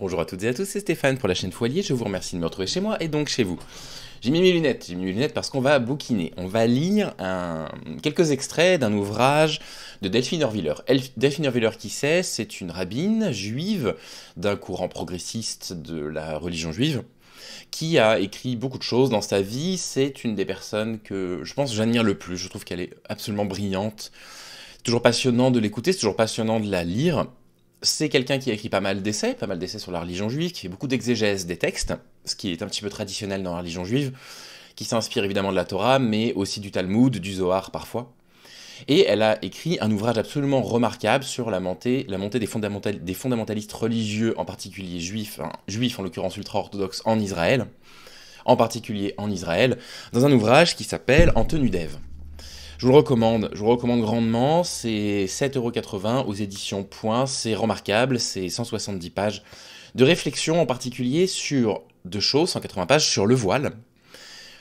Bonjour à toutes et à tous, c'est Stéphane pour la chaîne Foilier. Je vous remercie de me retrouver chez moi et donc chez vous. J'ai mis mes lunettes, j'ai mis mes lunettes parce qu'on va bouquiner. On va lire quelques extraits d'un ouvrage de Delphine Horviller. Delphine Horviller, qui sait, C'est une rabbine juive d'un courant progressiste de la religion juive qui a écrit beaucoup de choses dans sa vie. C'est une des personnes que je pense j'admire le plus. Je trouve qu'elle est absolument brillante. toujours passionnant de l'écouter, c'est toujours passionnant de la lire c'est quelqu'un qui a écrit pas mal d'essais, pas mal d'essais sur la religion juive, qui beaucoup d'exégèse des textes, ce qui est un petit peu traditionnel dans la religion juive, qui s'inspire évidemment de la Torah, mais aussi du Talmud, du Zohar parfois. Et elle a écrit un ouvrage absolument remarquable sur la montée, la montée des, fondamentalistes, religieux, en particulier juifs, hein, juifs en l'occurrence ultra-orthodoxes en Israël, en particulier en Israël, dans un ouvrage qui s'appelle En tenue d'Ève. Je vous le recommande, je vous le recommande grandement. C'est 7,80€ aux éditions Point. C'est remarquable, c'est 170 pages de réflexion en particulier sur deux choses, 180 pages, sur le voile,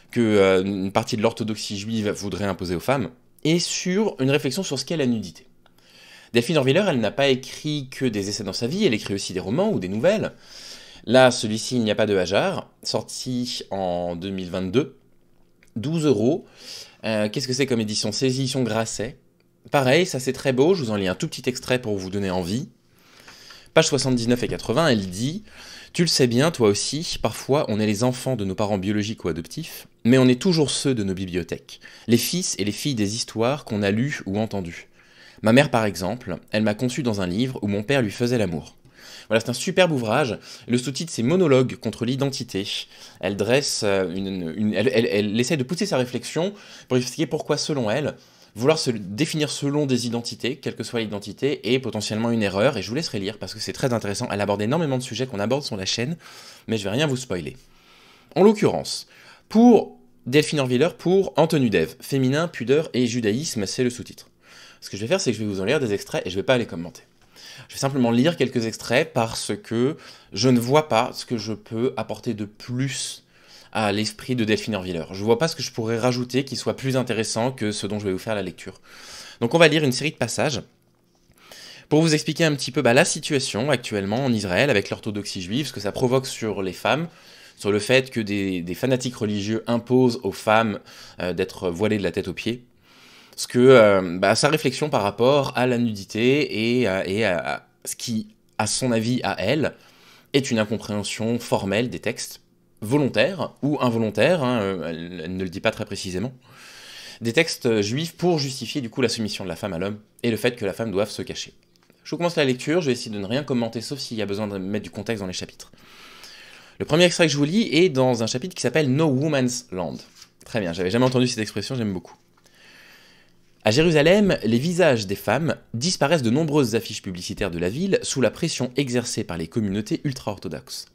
que euh, une partie de l'orthodoxie juive voudrait imposer aux femmes, et sur une réflexion sur ce qu'est la nudité. Delphine Orwiller, elle n'a pas écrit que des essais dans sa vie, elle écrit aussi des romans ou des nouvelles. Là, celui-ci, Il n'y a pas de hasard, sorti en 2022, 12 euros. Euh, qu'est-ce que c'est comme édition C'est édition Grasset. Pareil, ça c'est très beau, je vous en lis un tout petit extrait pour vous donner envie. Page 79 et 80, elle dit Tu le sais bien, toi aussi, parfois on est les enfants de nos parents biologiques ou adoptifs, mais on est toujours ceux de nos bibliothèques, les fils et les filles des histoires qu'on a lues ou entendues. Ma mère, par exemple, elle m'a conçu dans un livre où mon père lui faisait l'amour. Voilà, c'est un superbe ouvrage. Le sous-titre, c'est Monologue contre l'identité. Elle dresse euh, une, elle, essaie de pousser sa réflexion pour expliquer pourquoi, selon elle, vouloir se définir selon des identités, quelle que soit l'identité, est potentiellement une erreur. Et je vous laisserai lire parce que c'est très intéressant. Elle aborde énormément de sujets qu'on aborde sur la chaîne, mais je vais rien vous spoiler. En l'occurrence, pour Delphine Orviller, pour Anthony Dev, féminin, pudeur et judaïsme, c'est le sous-titre. Ce que je vais faire, c'est que je vais vous en lire des extraits et je ne vais pas les commenter. Je vais simplement lire quelques extraits parce que je ne vois pas ce que je peux apporter de plus à l'esprit de Delphine Orvilleur. Je ne vois pas ce que je pourrais rajouter qui soit plus intéressant que ce dont je vais vous faire la lecture. Donc on va lire une série de passages pour vous expliquer un petit peu bah, la situation actuellement en Israël avec l'orthodoxie juive, ce que ça provoque sur les femmes, sur le fait que des, fanatiques religieux imposent aux femmes euh, d'être voilées de la tête aux pieds ce que euh, bah, sa réflexion par rapport à la nudité et, euh, à, ce qui, à son avis, à elle, est une incompréhension formelle des textes, volontaires ou involontaires, hein, euh, elle ne le dit pas très précisément, des textes juifs pour justifier du coup la soumission de la femme à l'homme et le fait que la femme doive se cacher. Je vous commence la lecture, je vais essayer de ne rien commenter sauf s'il y a besoin de mettre du contexte dans les chapitres. Le premier extrait que je vous lis est dans un chapitre qui s'appelle No Woman's Land. Très bien, j'avais jamais entendu cette expression, j'aime beaucoup. À Jérusalem, les visages des femmes disparaissent de nombreuses affiches publicitaires de la ville sous la pression exercée par les communautés ultra-orthodoxes.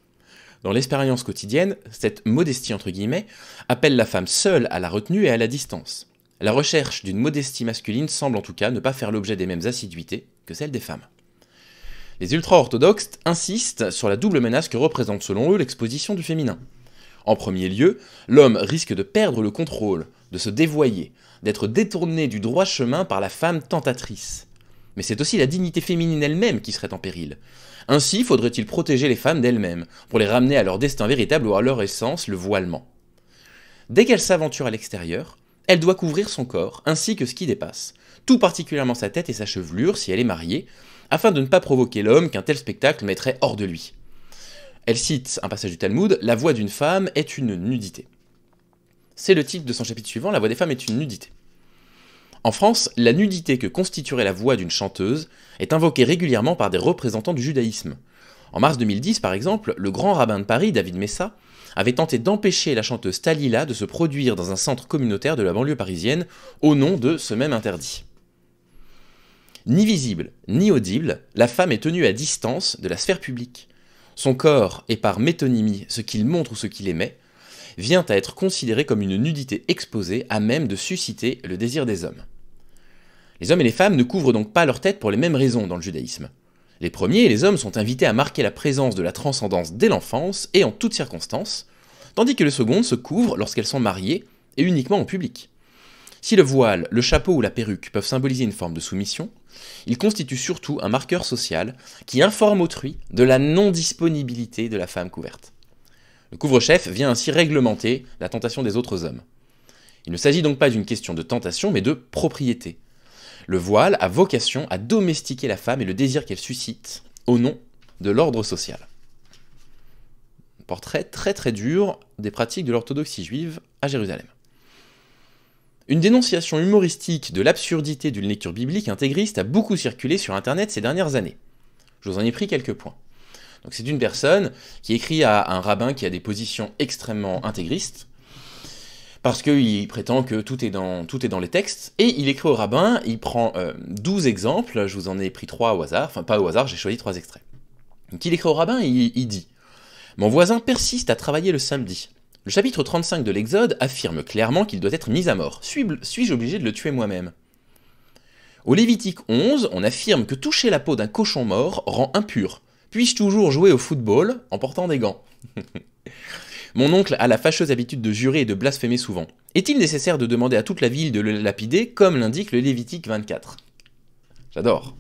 Dans l'expérience quotidienne, cette modestie entre guillemets appelle la femme seule à la retenue et à la distance. La recherche d'une modestie masculine semble en tout cas ne pas faire l'objet des mêmes assiduités que celle des femmes. Les ultra-orthodoxes insistent sur la double menace que représente selon eux l'exposition du féminin. En premier lieu, l'homme risque de perdre le contrôle, de se dévoyer, d'être détournée du droit chemin par la femme tentatrice. Mais c'est aussi la dignité féminine elle-même qui serait en péril. Ainsi faudrait-il protéger les femmes d'elles-mêmes, pour les ramener à leur destin véritable ou à leur essence, le voilement. Dès qu'elle s'aventure à l'extérieur, elle doit couvrir son corps, ainsi que ce qui dépasse, tout particulièrement sa tête et sa chevelure si elle est mariée, afin de ne pas provoquer l'homme qu'un tel spectacle mettrait hors de lui. Elle cite un passage du Talmud, La voix d'une femme est une nudité. C'est le titre de son chapitre suivant, La voix des femmes est une nudité. En France, la nudité que constituerait la voix d'une chanteuse est invoquée régulièrement par des représentants du judaïsme. En mars 2010, par exemple, le grand rabbin de Paris, David Messa, avait tenté d'empêcher la chanteuse Talila de se produire dans un centre communautaire de la banlieue parisienne au nom de ce même interdit. Ni visible, ni audible, la femme est tenue à distance de la sphère publique. Son corps est par métonymie ce qu'il montre ou ce qu'il émet, vient à être considérée comme une nudité exposée à même de susciter le désir des hommes. Les hommes et les femmes ne couvrent donc pas leur tête pour les mêmes raisons dans le judaïsme. Les premiers et les hommes sont invités à marquer la présence de la transcendance dès l'enfance et en toutes circonstances, tandis que les secondes se couvrent lorsqu'elles sont mariées et uniquement en public. Si le voile, le chapeau ou la perruque peuvent symboliser une forme de soumission, ils constituent surtout un marqueur social qui informe autrui de la non-disponibilité de la femme couverte. Le couvre-chef vient ainsi réglementer la tentation des autres hommes. Il ne s'agit donc pas d'une question de tentation, mais de propriété. Le voile a vocation à domestiquer la femme et le désir qu'elle suscite au nom de l'ordre social. portrait très très dur des pratiques de l'orthodoxie juive à Jérusalem. Une dénonciation humoristique de l'absurdité d'une lecture biblique intégriste a beaucoup circulé sur Internet ces dernières années. Je vous en ai pris quelques points. Donc c'est une personne qui écrit à un rabbin qui a des positions extrêmement intégristes, parce qu'il prétend que tout est, dans, tout est dans les textes, et il écrit au rabbin, il prend euh, douze exemples, je vous en ai pris trois au hasard, enfin pas au hasard, j'ai choisi trois extraits. Donc il écrit au rabbin et il, il dit « Mon voisin persiste à travailler le samedi. Le chapitre 35 de l'Exode affirme clairement qu'il doit être mis à mort. Suis-je obligé de le tuer moi-même ?» Au Lévitique 11, on affirme que toucher la peau d'un cochon mort rend impur. Puis-je toujours jouer au football en portant des gants Mon oncle a la fâcheuse habitude de jurer et de blasphémer souvent. Est-il nécessaire de demander à toute la ville de le lapider, comme l'indique le Lévitique 24 J'adore.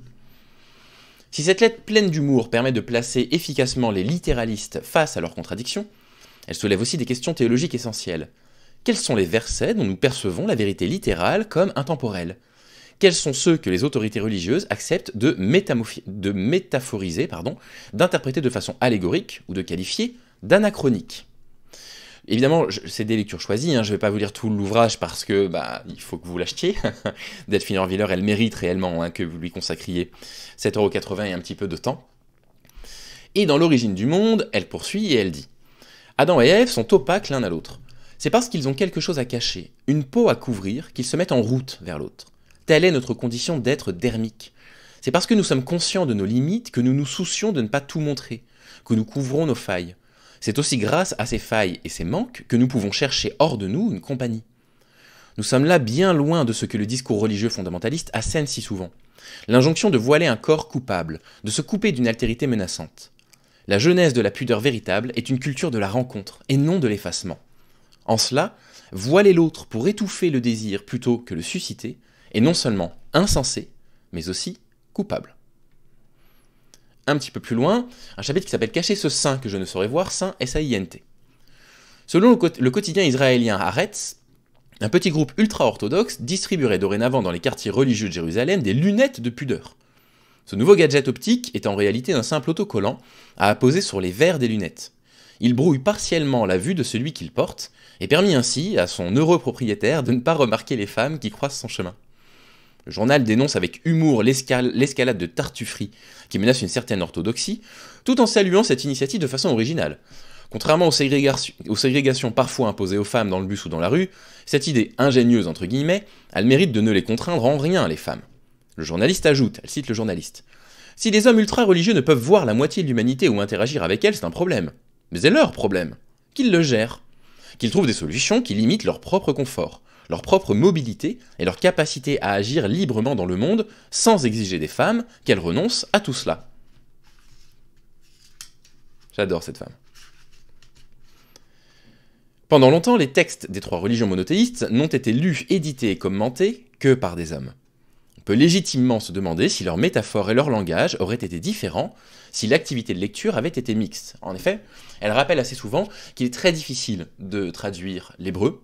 Si cette lettre pleine d'humour permet de placer efficacement les littéralistes face à leurs contradictions, elle soulève aussi des questions théologiques essentielles. Quels sont les versets dont nous percevons la vérité littérale comme intemporelle quels sont ceux que les autorités religieuses acceptent de, métaphoriser, pardon, d'interpréter de façon allégorique ou de qualifier d'anachronique. Évidemment, c'est des lectures choisies, hein, je ne vais pas vous lire tout l'ouvrage parce que bah, il faut que vous l'achetiez. Delphine Orviller, elle mérite réellement hein, que vous lui consacriez 7,80€ et un petit peu de temps. Et dans l'origine du monde, elle poursuit et elle dit Adam et Ève sont opaques l'un à l'autre. C'est parce qu'ils ont quelque chose à cacher, une peau à couvrir, qu'ils se mettent en route vers l'autre. Telle est notre condition d'être dermique. C'est parce que nous sommes conscients de nos limites que nous nous soucions de ne pas tout montrer, que nous couvrons nos failles. C'est aussi grâce à ces failles et ces manques que nous pouvons chercher hors de nous une compagnie. Nous sommes là bien loin de ce que le discours religieux fondamentaliste assène si souvent. L'injonction de voiler un corps coupable, de se couper d'une altérité menaçante. La genèse de la pudeur véritable est une culture de la rencontre et non de l'effacement. En cela, voiler l'autre pour étouffer le désir plutôt que le susciter est non seulement insensé, mais aussi coupable. Un petit peu plus loin, un chapitre qui s'appelle Cacher ce saint que je ne saurais voir, saint S-A-I-N-T. Selon le, quotidien israélien Aretz, un petit groupe ultra-orthodoxe distribuerait dorénavant dans les quartiers religieux de Jérusalem des lunettes de pudeur. Ce nouveau gadget optique est en réalité un simple autocollant à apposer sur les verres des lunettes. Il brouille partiellement la vue de celui qu'il porte et permet ainsi à son heureux propriétaire de ne pas remarquer les femmes qui croisent son chemin. Le journal dénonce avec humour l'escalade de Tartufferie qui menace une certaine orthodoxie, tout en saluant cette initiative de façon originale. Contrairement aux, ségrégations, parfois imposées aux femmes dans le bus ou dans la rue, cette idée ingénieuse entre guillemets a le mérite de ne les contraindre en rien les femmes. Le journaliste ajoute, elle cite le journaliste, Si les hommes ultra-religieux ne peuvent voir la moitié de l'humanité ou interagir avec elle, c'est un problème. Mais c'est leur problème. Qu'ils le gèrent. Qu'ils trouvent des solutions qui limitent leur propre confort leur propre mobilité et leur capacité à agir librement dans le monde sans exiger des femmes qu'elles renoncent à tout cela. J'adore cette femme. Pendant longtemps, les textes des trois religions monothéistes n'ont été lus, édités et commentés que par des hommes. On peut légitimement se demander si leurs métaphores et leur langage auraient été différents si l'activité de lecture avait été mixte. En effet, elle rappelle assez souvent qu'il est très difficile de traduire l'hébreu,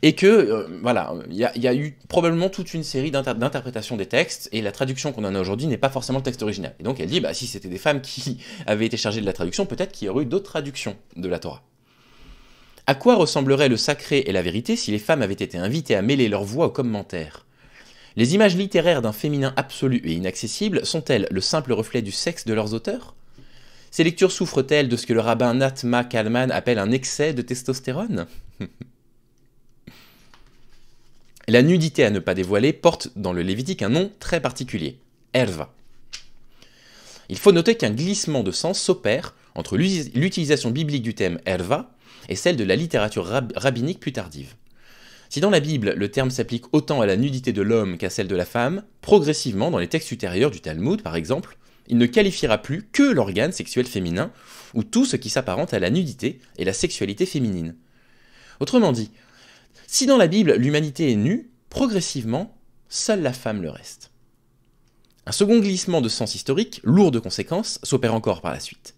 et que euh, voilà, il y, a eu probablement toute une série d'interprétations des textes, et la traduction qu'on en a aujourd'hui n'est pas forcément le texte original. Et donc elle dit, bah, si c'était des femmes qui avaient été chargées de la traduction, peut-être qu'il y aurait eu d'autres traductions de la Torah. À quoi ressemblerait le sacré et la vérité si les femmes avaient été invitées à mêler leur voix aux commentaires Les images littéraires d'un féminin absolu et inaccessible sont-elles le simple reflet du sexe de leurs auteurs Ces lectures souffrent-elles de ce que le rabbin Nat Kalman appelle un excès de testostérone La nudité à ne pas dévoiler porte dans le Lévitique un nom très particulier, Erva. Il faut noter qu'un glissement de sens s'opère entre l'utilisation biblique du thème Erva et celle de la littérature rabbinique plus tardive. Si dans la Bible le terme s'applique autant à la nudité de l'homme qu'à celle de la femme, progressivement dans les textes ultérieurs du Talmud par exemple, il ne qualifiera plus que l'organe sexuel féminin ou tout ce qui s'apparente à la nudité et la sexualité féminine. Autrement dit, si dans la Bible l'humanité est nue, progressivement, seule la femme le reste. Un second glissement de sens historique, lourd de conséquences, s'opère encore par la suite.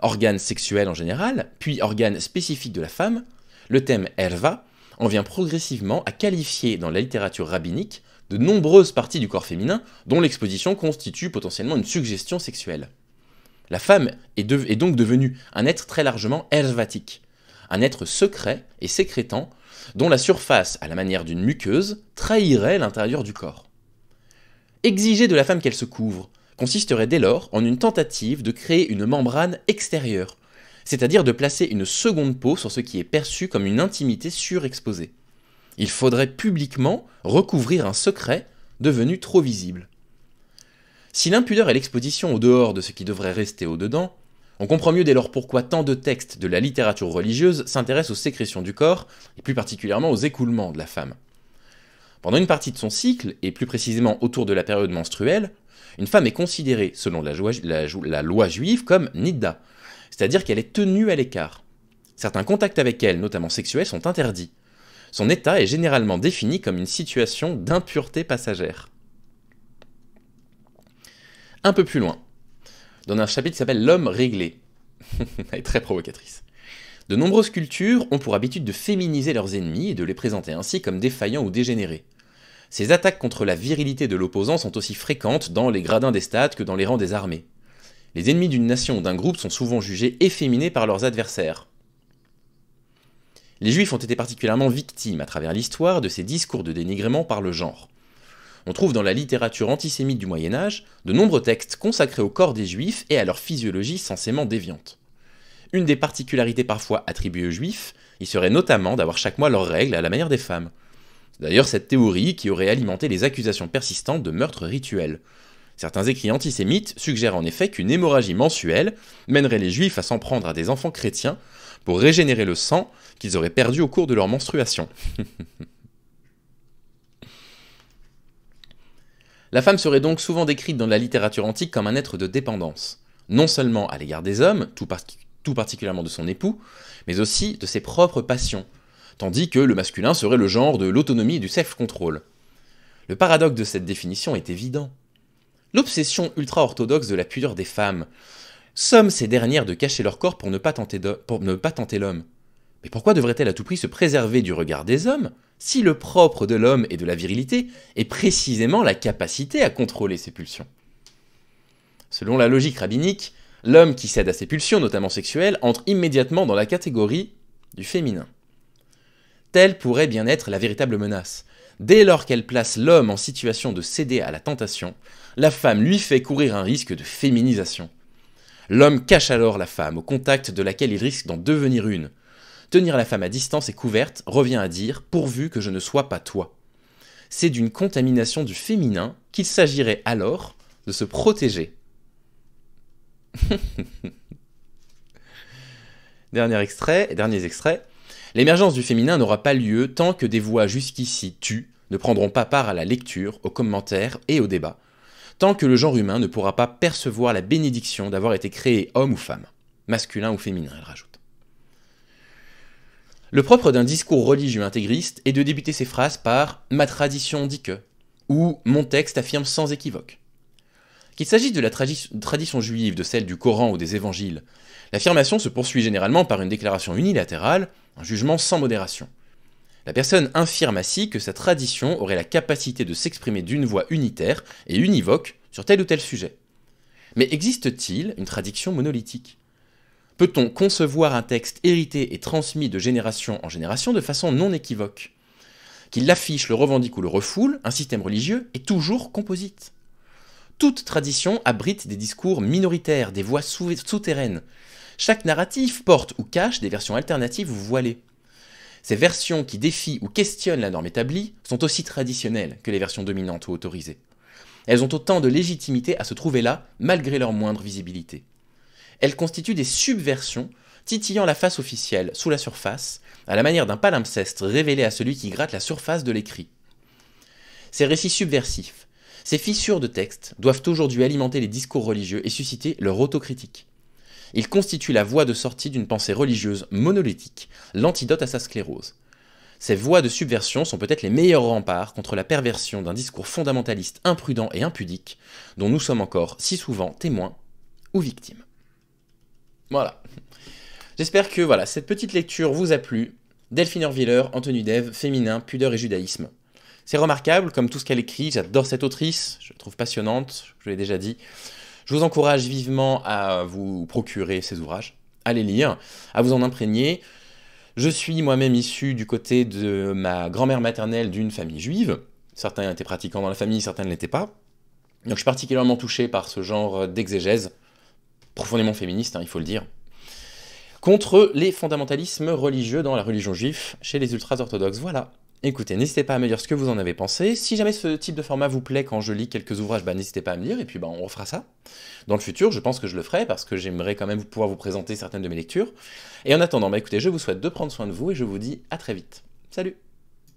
Organe sexuel en général, puis organe spécifique de la femme, le thème erva en vient progressivement à qualifier dans la littérature rabbinique de nombreuses parties du corps féminin dont l'exposition constitue potentiellement une suggestion sexuelle. La femme est, est donc devenue un être très largement ervatique, un être secret et sécrétant dont la surface, à la manière d'une muqueuse, trahirait l'intérieur du corps. Exiger de la femme qu'elle se couvre consisterait dès lors en une tentative de créer une membrane extérieure, c'est-à-dire de placer une seconde peau sur ce qui est perçu comme une intimité surexposée. Il faudrait publiquement recouvrir un secret devenu trop visible. Si l'impudeur est l'exposition au dehors de ce qui devrait rester au dedans, on comprend mieux dès lors pourquoi tant de textes de la littérature religieuse s'intéressent aux sécrétions du corps, et plus particulièrement aux écoulements de la femme. Pendant une partie de son cycle, et plus précisément autour de la période menstruelle, une femme est considérée, selon la, loi juive, comme nidda, c'est-à-dire qu'elle est tenue à l'écart. Certains contacts avec elle, notamment sexuels, sont interdits. Son état est généralement défini comme une situation d'impureté passagère. Un peu plus loin, dans un chapitre qui s'appelle L'homme réglé. Elle est très provocatrice. De nombreuses cultures ont pour habitude de féminiser leurs ennemis et de les présenter ainsi comme défaillants ou dégénérés. Ces attaques contre la virilité de l'opposant sont aussi fréquentes dans les gradins des stades que dans les rangs des armées. Les ennemis d'une nation ou d'un groupe sont souvent jugés efféminés par leurs adversaires. Les Juifs ont été particulièrement victimes à travers l'histoire de ces discours de dénigrement par le genre. On trouve dans la littérature antisémite du Moyen Âge de nombreux textes consacrés au corps des juifs et à leur physiologie censément déviante. Une des particularités parfois attribuées aux juifs, il serait notamment d'avoir chaque mois leurs règles à la manière des femmes. D'ailleurs cette théorie qui aurait alimenté les accusations persistantes de meurtres rituels. Certains écrits antisémites suggèrent en effet qu'une hémorragie mensuelle mènerait les juifs à s'en prendre à des enfants chrétiens pour régénérer le sang qu'ils auraient perdu au cours de leur menstruation. La femme serait donc souvent décrite dans la littérature antique comme un être de dépendance, non seulement à l'égard des hommes, tout, particulièrement de son époux, mais aussi de ses propres passions, tandis que le masculin serait le genre de l'autonomie et du self-control. Le paradoxe de cette définition est évident. L'obsession ultra-orthodoxe de la pudeur des femmes somme ces dernières de cacher leur corps pour ne pas tenter l'homme. Mais pourquoi devrait-elle à tout prix se préserver du regard des hommes si le propre de l'homme et de la virilité est précisément la capacité à contrôler ses pulsions. Selon la logique rabbinique, l'homme qui cède à ses pulsions, notamment sexuelles, entre immédiatement dans la catégorie du féminin. Telle pourrait bien être la véritable menace. Dès lors qu'elle place l'homme en situation de céder à la tentation, la femme lui fait courir un risque de féminisation. L'homme cache alors la femme au contact de laquelle il risque d'en devenir une, Tenir la femme à distance et couverte revient à dire pourvu que je ne sois pas toi. C'est d'une contamination du féminin qu'il s'agirait alors de se protéger. Dernier extrait, derniers extrait. L'émergence du féminin n'aura pas lieu tant que des voix jusqu'ici tues ne prendront pas part à la lecture, aux commentaires et au débat, tant que le genre humain ne pourra pas percevoir la bénédiction d'avoir été créé homme ou femme, masculin ou féminin, elle rajoute. Le propre d'un discours religieux intégriste est de débuter ses phrases par Ma tradition dit que ou Mon texte affirme sans équivoque. Qu'il s'agisse de la tradition juive, de celle du Coran ou des évangiles, l'affirmation se poursuit généralement par une déclaration unilatérale, un jugement sans modération. La personne infirme ainsi que sa tradition aurait la capacité de s'exprimer d'une voix unitaire et univoque sur tel ou tel sujet. Mais existe-t-il une tradition monolithique Peut-on concevoir un texte hérité et transmis de génération en génération de façon non équivoque Qu'il l'affiche, le revendique ou le refoule, un système religieux est toujours composite. Toute tradition abrite des discours minoritaires, des voix souterraines. Chaque narratif porte ou cache des versions alternatives ou voilées. Ces versions qui défient ou questionnent la norme établie sont aussi traditionnelles que les versions dominantes ou autorisées. Elles ont autant de légitimité à se trouver là, malgré leur moindre visibilité elles constituent des subversions titillant la face officielle sous la surface, à la manière d'un palimpseste révélé à celui qui gratte la surface de l'écrit. Ces récits subversifs, ces fissures de texte doivent aujourd'hui alimenter les discours religieux et susciter leur autocritique. Ils constituent la voie de sortie d'une pensée religieuse monolithique, l'antidote à sa sclérose. Ces voies de subversion sont peut-être les meilleurs remparts contre la perversion d'un discours fondamentaliste imprudent et impudique, dont nous sommes encore si souvent témoins ou victimes. Voilà. J'espère que voilà, cette petite lecture vous a plu. Delphine en tenue d'Ève, Féminin, Pudeur et Judaïsme. C'est remarquable, comme tout ce qu'elle écrit, j'adore cette autrice, je la trouve passionnante, je l'ai déjà dit. Je vous encourage vivement à vous procurer ses ouvrages, à les lire, à vous en imprégner. Je suis moi-même issu du côté de ma grand-mère maternelle d'une famille juive. Certains étaient pratiquants dans la famille, certains ne l'étaient pas. Donc je suis particulièrement touché par ce genre d'exégèse profondément féministe, hein, il faut le dire, contre les fondamentalismes religieux dans la religion juive chez les ultra-orthodoxes. Voilà. Écoutez, n'hésitez pas à me dire ce que vous en avez pensé. Si jamais ce type de format vous plaît quand je lis quelques ouvrages, bah, n'hésitez pas à me dire et puis bah, on refera ça. Dans le futur, je pense que je le ferai parce que j'aimerais quand même pouvoir vous présenter certaines de mes lectures. Et en attendant, bah, écoutez, je vous souhaite de prendre soin de vous et je vous dis à très vite. Salut